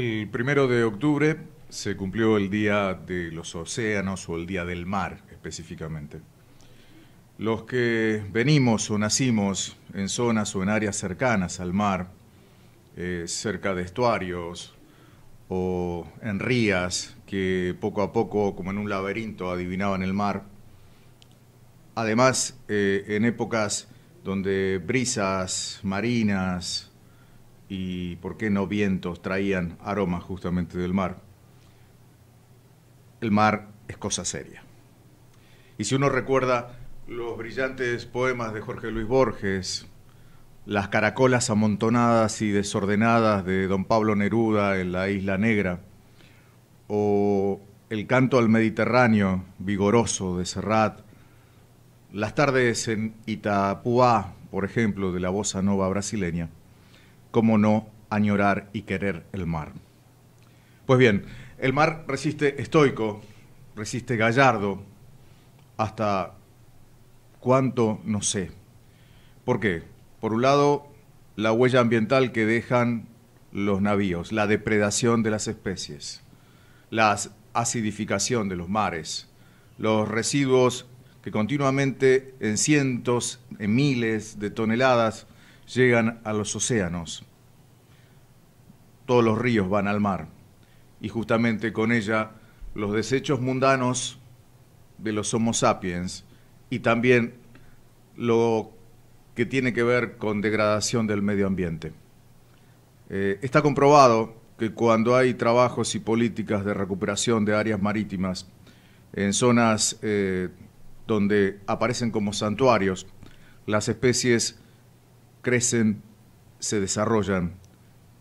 El primero de octubre se cumplió el Día de los Océanos o el Día del Mar específicamente. Los que venimos o nacimos en zonas o en áreas cercanas al mar, eh, cerca de estuarios o en rías que poco a poco, como en un laberinto, adivinaban el mar, además eh, en épocas donde brisas marinas, y, por qué no, vientos traían aromas justamente del mar. El mar es cosa seria. Y si uno recuerda los brillantes poemas de Jorge Luis Borges, las caracolas amontonadas y desordenadas de don Pablo Neruda en la Isla Negra, o el canto al Mediterráneo vigoroso de Serrat, las tardes en Itapuá, por ejemplo, de la bossa nova brasileña, cómo no añorar y querer el mar. Pues bien, el mar resiste estoico, resiste gallardo, hasta cuánto no sé. ¿Por qué? Por un lado, la huella ambiental que dejan los navíos, la depredación de las especies, la acidificación de los mares, los residuos que continuamente en cientos, en miles de toneladas llegan a los océanos, todos los ríos van al mar y justamente con ella los desechos mundanos de los Homo sapiens y también lo que tiene que ver con degradación del medio ambiente. Eh, está comprobado que cuando hay trabajos y políticas de recuperación de áreas marítimas en zonas eh, donde aparecen como santuarios, las especies crecen, se desarrollan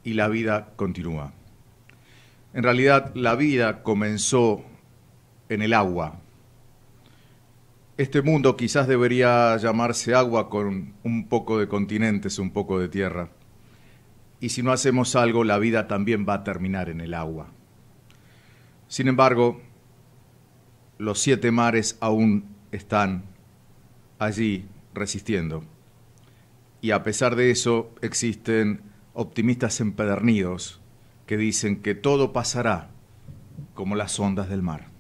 y la vida continúa. En realidad, la vida comenzó en el agua. Este mundo quizás debería llamarse agua con un poco de continentes, un poco de tierra. Y si no hacemos algo, la vida también va a terminar en el agua. Sin embargo, los siete mares aún están allí resistiendo y a pesar de eso existen optimistas empedernidos que dicen que todo pasará como las ondas del mar.